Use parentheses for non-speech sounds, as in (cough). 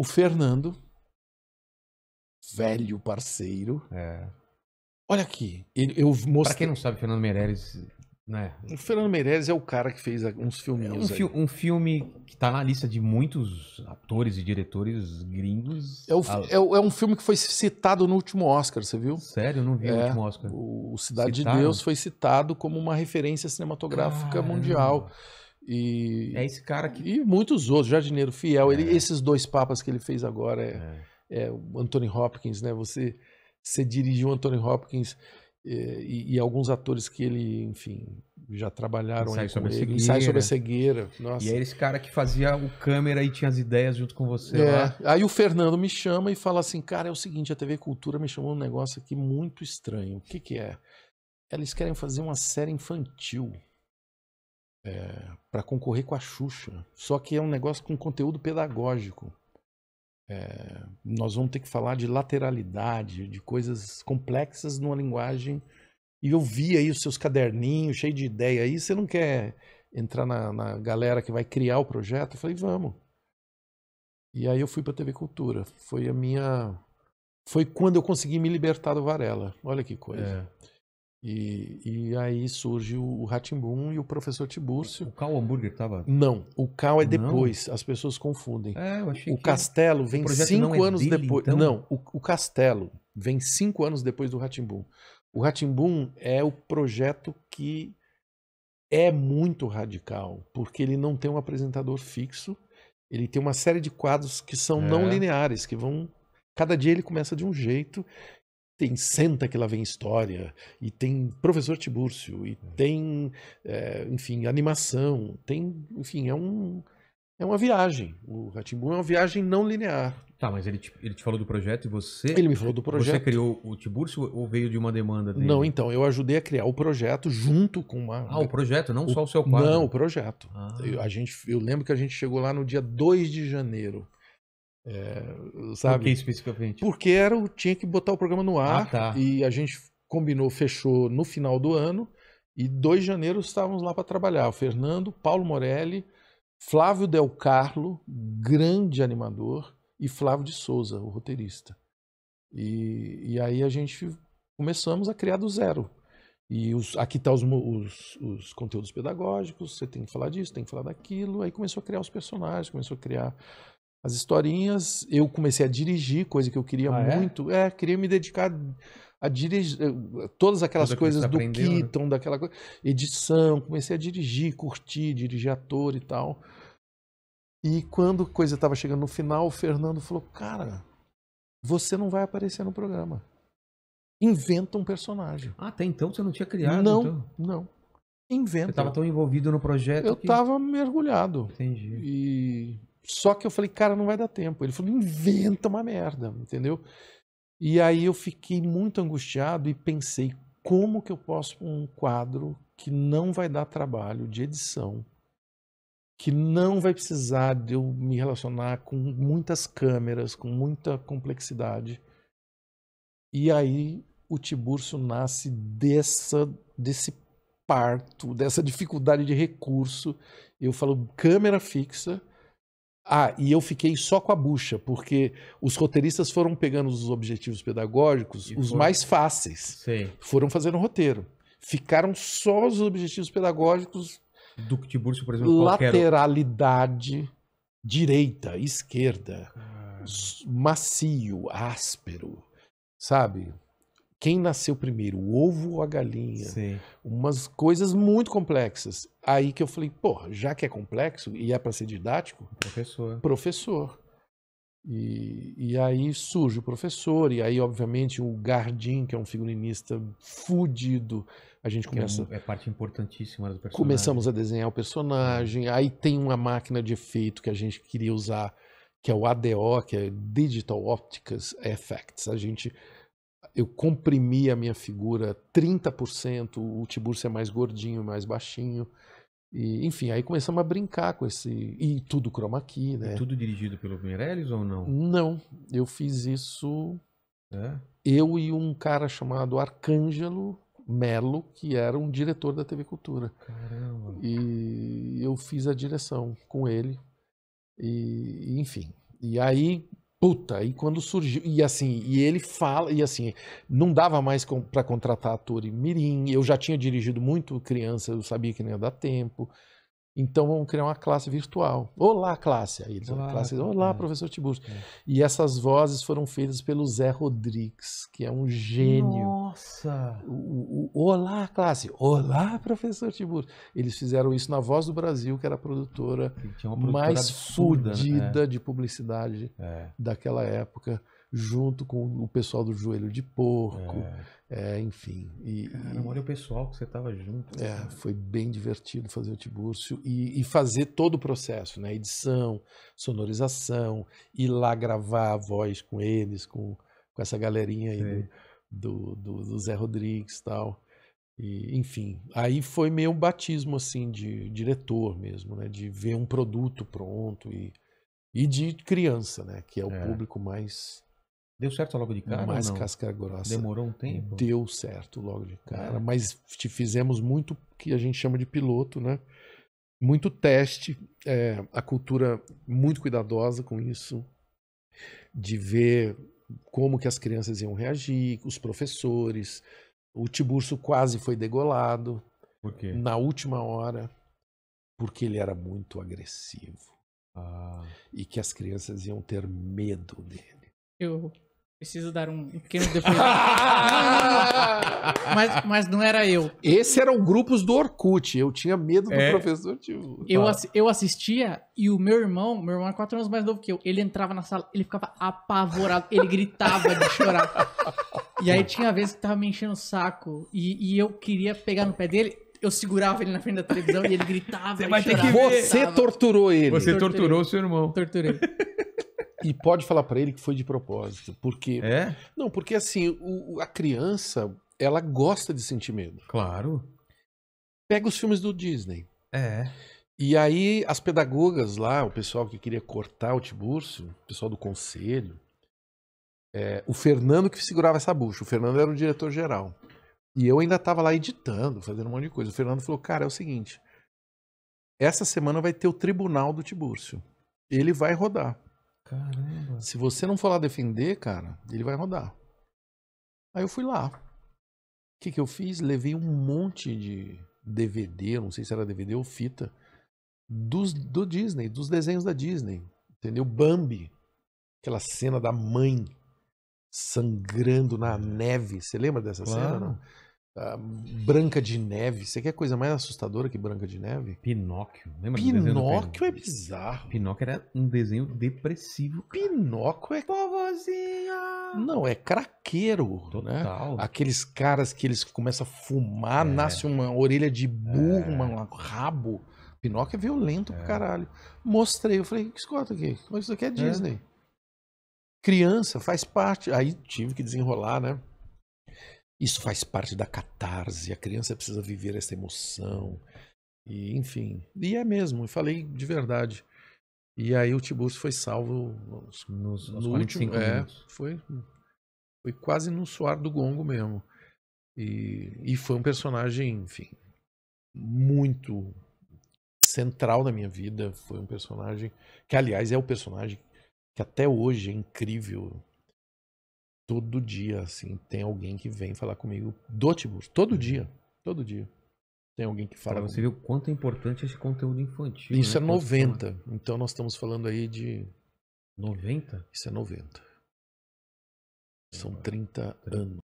o Fernando, velho parceiro. É. Olha aqui, ele, eu mostrei. Pra quem não sabe, Fernando Meirelles. Né? O Fernando Meirelles é o cara que fez uns filminhos. É um, fi um filme que tá na lista de muitos atores e diretores gringos. É, o, ah. é, é, um filme que foi citado no último Oscar, você viu? Sério, eu não vi é, o último Oscar. O Cidade Citaram? de Deus foi citado como uma referência cinematográfica Caramba. mundial. E, é esse cara que. E muitos outros, Jardineiro Fiel. É. Ele, esses dois papas que ele fez agora é, é. é o Anthony Hopkins, né? Você, você dirigiu o Anthony Hopkins é, e, e, alguns atores que ele, enfim, já trabalharam sai aí sobre ele. sai sobre a cegueira. Nossa. E é esse cara que fazia o câmera e tinha as ideias junto com você. É, aí o Fernando me chama e fala assim: cara, é o seguinte, a TV Cultura me chamou um negócio aqui muito estranho. O que, que é? Eles querem fazer uma série infantil é, para concorrer com a Xuxa. Só que é um negócio com conteúdo pedagógico. É, nós vamos ter que falar de lateralidade, de coisas complexas numa linguagem. E eu vi aí os seus caderninhos cheios de ideia aí. Você não quer entrar na, na galera que vai criar o projeto? Eu falei, vamos. E aí eu fui para a TV Cultura. Foi a minha. Foi quando eu consegui me libertar do Varela. Olha que coisa. É. E, e aí surge o Ratimbum e o professor Tibúrcio. O Cal Hambúrguer estava? Não, o Cal é depois, não. as pessoas confundem. É, eu achei o que Castelo vem cinco é anos dele, depois. Então? Não, o, o, Castelo vem cinco anos depois do Ratimbum. O Ratimbum é o projeto que é muito radical, porque ele não tem um apresentador fixo, ele tem uma série de quadros que são é. não lineares, que vão. Cada dia ele começa de um jeito tem Senta que lá vem história, e tem Professor Tibúrcio, e é. tem, é, enfim, animação, tem, enfim, é um é uma viagem. O Ratimbu é uma viagem não linear. Tá, mas ele te, ele te falou do projeto e você. Ele me falou do projeto. Você criou o Tiburcio ou veio de uma demanda dele? Não, então, eu ajudei a criar o projeto junto com uma. Ah, o projeto, não o... só o seu quadro? Não, o projeto. Ah. Eu, a gente, eu lembro que a gente chegou lá no dia 2 de janeiro. É, sabe? Por que especificamente? Porque era, tinha que botar o programa no ar ah, tá. e a gente combinou, fechou no final do ano e 2 de janeiro estávamos lá para trabalhar. O Fernando, Paulo Morelli, Flávio Del Carlo, grande animador, e Flávio de Souza, o roteirista. E, e aí a gente começamos a criar do zero. E os, aqui estão tá os, os, os, conteúdos pedagógicos, você tem que falar disso, tem que falar daquilo. Aí começou a criar os personagens, começou a criar as historinhas. Eu comecei a dirigir, coisa que eu queria ah, é? muito. É? é? queria me dedicar a dirigir eh, todas aquelas coisas do né? Keaton, né? daquela coisa, edição. Comecei a dirigir, curtir, dirigir ator e tal. E quando a coisa estava chegando no final, o Fernando falou: Cara, você não vai aparecer no programa. Inventa um personagem. Ah, até então você não tinha criado? Não, então. não. Inventa. Você estava tão envolvido no projeto? Eu estava que... mergulhado. Entendi. E só que eu falei, cara, não vai dar tempo. Ele falou, inventa uma merda, entendeu? E aí eu fiquei muito angustiado e pensei, como que eu posso um quadro que não vai dar trabalho de edição, que não vai precisar de eu me relacionar com muitas câmeras, com muita complexidade. E aí o Tiburcio nasce dessa, desse parto, dessa dificuldade de recurso. Eu falo câmera fixa, ah, e eu fiquei só com a bucha, porque os roteiristas foram pegando os objetivos pedagógicos, e os mais fáceis. Sim. Foram fazendo o roteiro. Ficaram só os objetivos pedagógicos. Do Tiburcio, por exemplo, lateralidade, direita, esquerda, ah. macio, áspero, sabe? quem nasceu primeiro, o ovo ou a galinha? Sim. Umas coisas muito complexas. Aí que eu falei, pô, já que é complexo e é para ser didático, professor. Professor. E, e, aí surge o professor, e aí, obviamente, o Gardim, que é um figurinista fudido. A gente é começa. É, é, parte importantíssima do personagem. Começamos a desenhar o personagem. Aí tem uma máquina de efeito que a gente queria usar, que é o ADO, que é Digital Optics Effects. A gente eu comprimi a minha figura 30%, o Tiburcio é mais gordinho, mais baixinho. E, enfim, aí começamos a brincar com esse. E tudo chroma key, né? E tudo dirigido pelo Meirelles ou não? Não, eu fiz isso. É? Eu e um cara chamado Arcângelo Melo, que era um diretor da TV Cultura. Caramba. E eu fiz a direção com ele. E, enfim. E aí Puta, e quando surgiu, e assim, e ele fala, e assim, não dava mais com, para contratar ator em mirim, eu já tinha dirigido muito criança, eu sabia que não ia dar tempo, então vamos criar uma classe virtual. Olá, classe! Aí Olá, classe, Olá é. professor Tiburcio. É. E essas vozes foram feitas pelo Zé Rodrigues, que é um gênio. Nossa! O, o, Olá, classe! Olá, professor Tiburcio. Eles fizeram isso na Voz do Brasil, que era a produtora, produtora mais absurda, né? fodida né? de publicidade é. daquela época junto com o pessoal do joelho de porco, é. É, enfim. E, Caramba, olha o pessoal que você estava junto. Né, é, foi bem divertido fazer o Tibúrcio e, e, fazer todo o processo, né? Edição, sonorização, ir lá gravar a voz com eles, com, com essa galerinha aí do, do, do, Zé Rodrigues e tal. E, enfim, aí foi meio um batismo assim de diretor mesmo, né? De ver um produto pronto e, e de criança, né? Que é o é. público mais Deu certo logo de cara? Mais casca grossa. Demorou um tempo? Deu certo logo de cara, é. mas te fizemos muito que a gente chama de piloto, né? Muito teste, é, a cultura muito cuidadosa com isso, de ver como que as crianças iam reagir, os professores. O Tiburcio quase foi degolado. Por quê? Na última hora, porque ele era muito agressivo. Ah. E que as crianças iam ter medo dele. Eu Preciso dar um pequeno depoimento. (laughs) mas, mas não era eu. Esse eram grupos do Orkut. Eu tinha medo do é. professor tipo, Eu, tá. eu assistia e o meu irmão, meu irmão é quatro anos mais novo que eu, ele entrava na sala, ele ficava apavorado, ele gritava de chorar. E aí tinha vezes que tava me enchendo o saco e, e eu queria pegar no pé dele eu segurava ele na frente da televisão e ele gritava. Você, vai ter que ver. Você torturou ele. Você torturou, torturou seu irmão. Torturei. E pode falar para ele que foi de propósito, porque é? não, porque assim o, a criança ela gosta de sentir medo. Claro. Pega os filmes do Disney. É. E aí as pedagogas lá, o pessoal que queria cortar o Tibúrcio, o pessoal do conselho, é, o Fernando que segurava essa bucha. O Fernando era o diretor geral. E eu ainda estava lá editando, fazendo um monte de coisa. O Fernando falou: "Cara, é o seguinte, essa semana vai ter o tribunal do Tibúrcio. Ele vai rodar. Caramba. Se você não for lá defender, cara, ele vai rodar. Aí eu fui lá. O que, que eu fiz? Levei um monte de DVD, não sei se era DVD ou fita, dos, do Disney, dos desenhos da Disney. Entendeu? Bambi. Aquela cena da mãe sangrando na neve. Você lembra dessa claro. cena? Não? Ah, Branca de Neve. Você quer coisa mais assustadora que Branca de Neve? Pinóquio. Lembra Pinóquio é bizarro. Pinóquio era um desenho depressivo. Cara. Pinóquio é. povozinha. Não, é craqueiro. Né? Total. Né? Aqueles caras que eles começam a fumar, é. nasce uma orelha de burro, é. um rabo. Pinóquio é violento é. caralho. Mostrei, eu falei, que escota aqui, é isso aqui é, é. Disney. É. Criança, faz parte. Aí tive que desenrolar, né? Isso faz parte da catarse, a criança precisa viver essa emoção. E, enfim, e é mesmo, eu falei de verdade. E aí o Tiburcio foi salvo nos, nos, nos no último, é, foi foi quase no suar do gongo mesmo. E, e foi um personagem, enfim, muito central na minha vida. Foi um personagem que, aliás, é o personagem que até hoje é incrível todo dia, assim, tem alguém que vem falar comigo do Tibus, todo uhum. dia, todo dia. Tem alguém que fala. você viu o quanto é importante esse conteúdo infantil. Isso né? é 90. Então nós estamos falando aí de. 90? Isso é 90. São 30 anos.